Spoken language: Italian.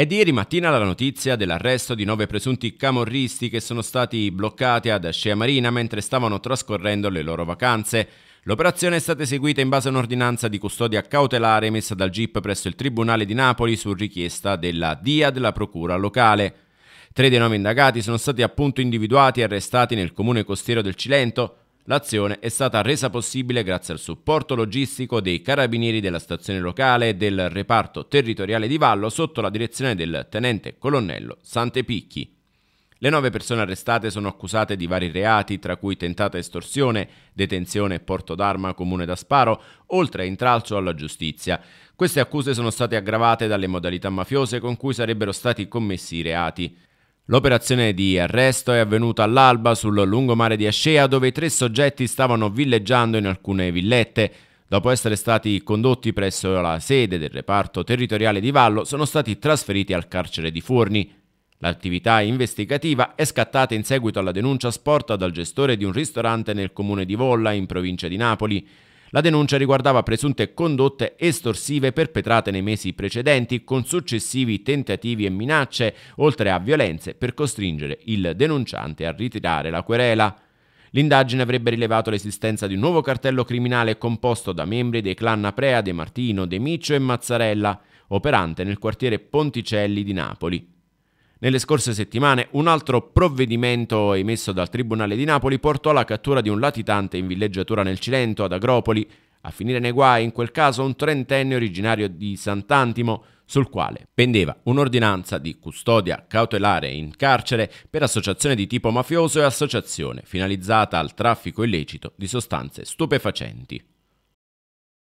È di ieri mattina la notizia dell'arresto di nove presunti camorristi che sono stati bloccati ad Ascea Marina mentre stavano trascorrendo le loro vacanze. L'operazione è stata eseguita in base a un'ordinanza di custodia cautelare emessa dal GIP presso il Tribunale di Napoli su richiesta della DIA della Procura locale. Tre dei nove indagati sono stati appunto individuati e arrestati nel comune costiero del Cilento. L'azione è stata resa possibile grazie al supporto logistico dei carabinieri della stazione locale e del reparto territoriale di Vallo sotto la direzione del tenente colonnello Santepicchi. Le nove persone arrestate sono accusate di vari reati, tra cui tentata estorsione, detenzione e porto d'arma comune da sparo, oltre a intralcio alla giustizia. Queste accuse sono state aggravate dalle modalità mafiose con cui sarebbero stati commessi i reati. L'operazione di arresto è avvenuta all'alba sul lungomare di Ascea dove i tre soggetti stavano villeggiando in alcune villette. Dopo essere stati condotti presso la sede del reparto territoriale di Vallo sono stati trasferiti al carcere di Forni. L'attività investigativa è scattata in seguito alla denuncia sporta dal gestore di un ristorante nel comune di Volla in provincia di Napoli. La denuncia riguardava presunte condotte estorsive perpetrate nei mesi precedenti con successivi tentativi e minacce, oltre a violenze per costringere il denunciante a ritirare la querela. L'indagine avrebbe rilevato l'esistenza di un nuovo cartello criminale composto da membri dei clan Aprea, De Martino, De Miccio e Mazzarella, operante nel quartiere Ponticelli di Napoli. Nelle scorse settimane un altro provvedimento emesso dal Tribunale di Napoli portò alla cattura di un latitante in villeggiatura nel Cilento, ad Agropoli, a finire nei guai in quel caso un trentenne originario di Sant'Antimo, sul quale pendeva un'ordinanza di custodia cautelare in carcere per associazione di tipo mafioso e associazione finalizzata al traffico illecito di sostanze stupefacenti.